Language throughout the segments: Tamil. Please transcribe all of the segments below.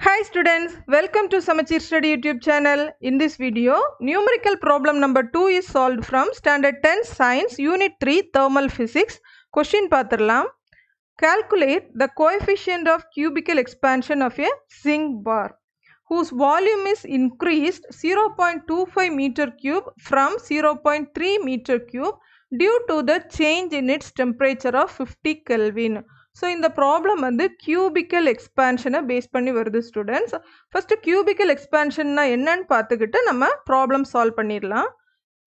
Hi students, welcome to Samachir Study YouTube channel. In this video, numerical problem number 2 is solved from standard 10 science unit 3 thermal physics. Question பார்த்திரலாம். Calculate the coefficient of cubical expansion of a zinc bar whose volume is increased 0.25 meter cube from 0.3 meter cube due to the change in its temperature of 50 Kelvin. So இந்த ப்ராப்ளம் வந்து கியூபிக்கல் எக்ஸ்பேன்ஷனை பேஸ் பண்ணி வருது ஸ்டூடெண்ட்ஸ் ஃபஸ்ட்டு கியூபிக்கல் எக்ஸ்பேன்ஷன்னா என்னன்னு பார்த்துக்கிட்டு நம்ம ப்ராப்ளம் சால்வ் பண்ணிடலாம்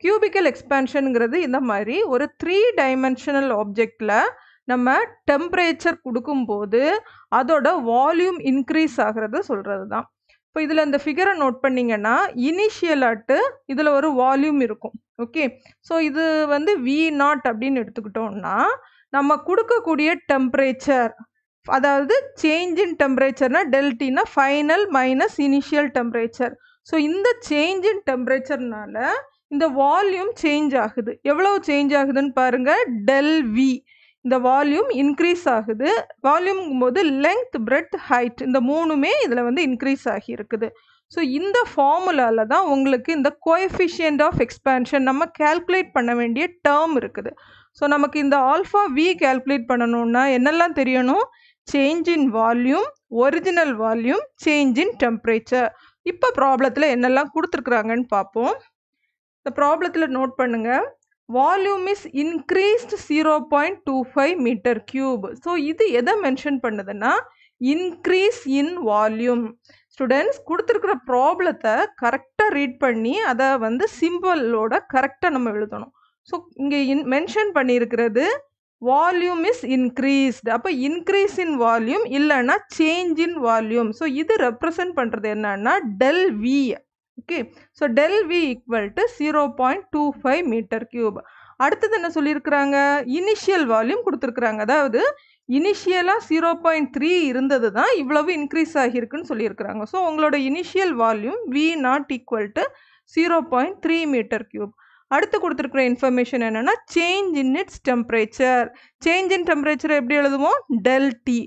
கியூபிக்கல் எக்ஸ்பேன்ஷனுங்கிறது இந்த மாதிரி ஒரு த்ரீ டைமென்ஷனல் ஆப்ஜெக்டில் நம்ம டெம்பரேச்சர் கொடுக்கும்போது அதோட வால்யூம் இன்க்ரீஸ் ஆகிறத சொல்கிறது தான் இப்போ இதில் இந்த ஃபிகரை நோட் பண்ணிங்கன்னா இனிஷியலாட்டு இதில் ஒரு வால்யூம் இருக்கும் ஓகே ஸோ இது வந்து வி நாட் அப்படின்னு எடுத்துக்கிட்டோம்னா நம்ம கொடுக்கக்கூடிய டெம்ப்ரேச்சர் அதாவது சேஞ்ச் இன் டெம்பரேச்சர்னா டெல்டினா final minus initial temperature so இந்த சேஞ்ச் இன் டெம்பரேச்சர்னால இந்த வால்யூம் சேஞ்ச் ஆகுது எவ்வளோ சேஞ்ச் ஆகுதுன்னு பாருங்கள் டெல் வி இந்த வால்யூம் இன்க்ரீஸ் ஆகுது வால்யூம்ங்கும் போது லெங்க் பிரெட் ஹைட் இந்த மூணுமே இதில் வந்து இன்க்ரீஸ் ஆகியிருக்குது ஸோ இந்த ஃபார்முலாவில் தான் உங்களுக்கு இந்த கோஎஃபிஷியன்ட் ஆஃப் எக்ஸ்பேன்ஷன் நம்ம கேல்குலேட் பண்ண வேண்டிய டேர்ம் இருக்குது ஸோ நமக்கு இந்த ஆல்ஃபா வி கேல்குலேட் பண்ணணும்னா என்னெல்லாம் தெரியணும் change in volume original volume change in temperature இப்போ ப்ராப்ளத்தில் என்னெல்லாம் கொடுத்துருக்குறாங்கன்னு பார்ப்போம் இந்த ப்ராப்ளத்தில் நோட் பண்ணுங்கள் volume is increased zero point two five metre cube so இது எதை மென்ஷன் பண்ணுதுன்னா இன்க்ரீஸ் இன் வால்யூம் ஸ்டூடெண்ட்ஸ் கொடுத்துருக்குற ப்ராப்ளத்தை கரெக்டாக ரீட் பண்ணி அதை வந்து சிம்பிளோட கரெக்டாக நம்ம எழுதணும் ஸோ இங்கே இன் மென்ஷன் பண்ணியிருக்கிறது வால்யூம் இஸ் இன்க்ரீஸ்டு அப்போ இன்க்ரீஸ் இன் வால்யூம் இல்லைன்னா சேஞ்ச் இன் வால்யூம் ஸோ இது ரெப்ரசன்ட் பண்ணுறது என்னன்னா del V okay so del V equal to zero point two five metre cube அடுத்தது என்ன சொல்லியிருக்கிறாங்க இனிஷியல் வால்யூம் கொடுத்துருக்குறாங்க அதாவது இனிஷியலாக ஜீரோ பாயிண்ட் த்ரீ இருந்தது தான் இவ்வளவு இன்க்ரீஸ் ஆகியிருக்குன்னு சொல்லியிருக்கிறாங்க ஸோ உங்களோட initial volume V not equal to zero point three metre cube அடுத்து கொடுத்துருக்குற இன்ஃபர்மேஷன் என்னென்னா change in its temperature change in டெம்பரேச்சரை எப்படி எழுதுவோம் டெல் டி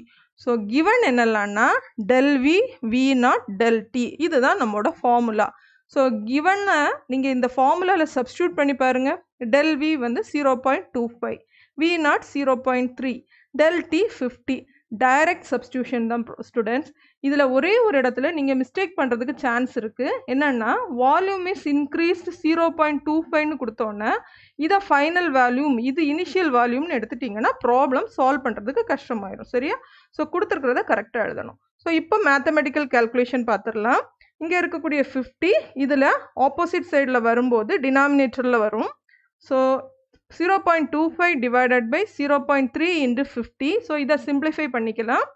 ஸோ கிவன் என்னெல்லாம்னா del V V not del T இதுதான் நம்மளோட ஃபார்முலா ஸோ கிவனை நீங்கள் இந்த ஃபார்முலாவில் சப்ஸ்டியூட் பண்ணி பாருங்கள் டெல் வி வந்து zero point two five V point three del T fifty direct substitution தான் ஸ்டூடெண்ட்ஸ் இதில் ஒரே ஒரு இடத்துல நீங்கள் மிஸ்டேக் பண்ணுறதுக்கு சான்ஸ் இருக்குது என்னென்னா volume is increased zero point two ஃபைவ்னு கொடுத்தோன்னே இதை ஃபைனல் வேல்யூம் இது இனிஷியல் வேல்யூம்னு எடுத்துட்டிங்கன்னா ப்ராப்ளம் சால்வ் பண்ணுறதுக்கு கஷ்டமாயிடும் சரியா ஸோ கொடுத்துருக்கிறத கரெக்டாக எழுதணும் ஸோ இப்போ மேத்தமெட்டிக்கல் கேல்குலேஷன் பார்த்துடலாம் இங்கே இருக்கக்கூடிய ஃபிஃப்டி இதில் ஆப்போசிட் சைடில் வரும்போது டினாமினேட்டரில் வரும் so zero point two five divided by zero point three into fifty so இதை சிம்பிளிஃபை பண்ணிக்கலாம்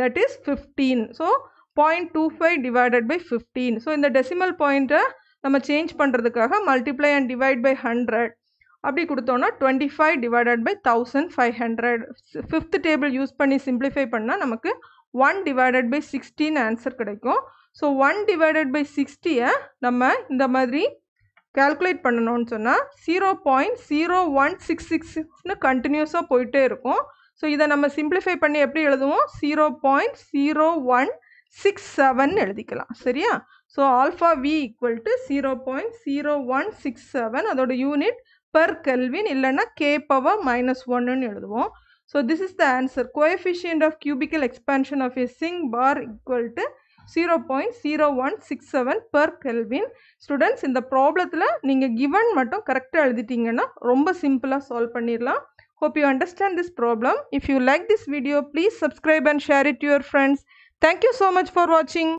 that is fifteen so point two five divided by fifteen so இந்த டெசிமல் பாயிண்ட்டை நம்ம சேஞ்ச் பண்ணுறதுக்காக multiply and divide by hundred அப்படி கொடுத்தோன்னா twenty five divided by thousand five hundred fifth table use பண்ணி சிம்பிளிஃபை பண்ணால் நமக்கு one divided by sixteen answer கிடைக்கும் ஸோ ஒன் டிவைடட் பை சிக்ஸ்டியை நம்ம இந்த மாதிரி கேல்குலேட் பண்ணணும்னு சொன்னால் zero point zero one six சிக்ஸ்னு கண்டினியூஸாக போயிட்டே இருக்கும் ஸோ இதை நம்ம சிம்பிளிஃபை பண்ணி எப்படி எழுதுவோம் zero point zero one six seven எழுதிக்கலாம் சரியா so alpha V equal to zero point zero one six seven அதோட யூனிட் பர் கெல்வின் இல்லைன்னா கே பவர் மைனஸ் ஒன்னுன்னு எழுதுவோம் so this is the answer coefficient of cubical expansion of a zinc bar equal to zero point zero one six seven per kelvin students இந்த ப்ராப்ளத்தில் நீங்கள் கிவன் மட்டும் கரெக்டாக எழுதிட்டீங்கன்னா ரொம்ப சிம்பிளாக சால்வ் பண்ணிடலாம் hope you understand this problem if you like this video please subscribe and share it your friends thank you so much for வாட்சிங்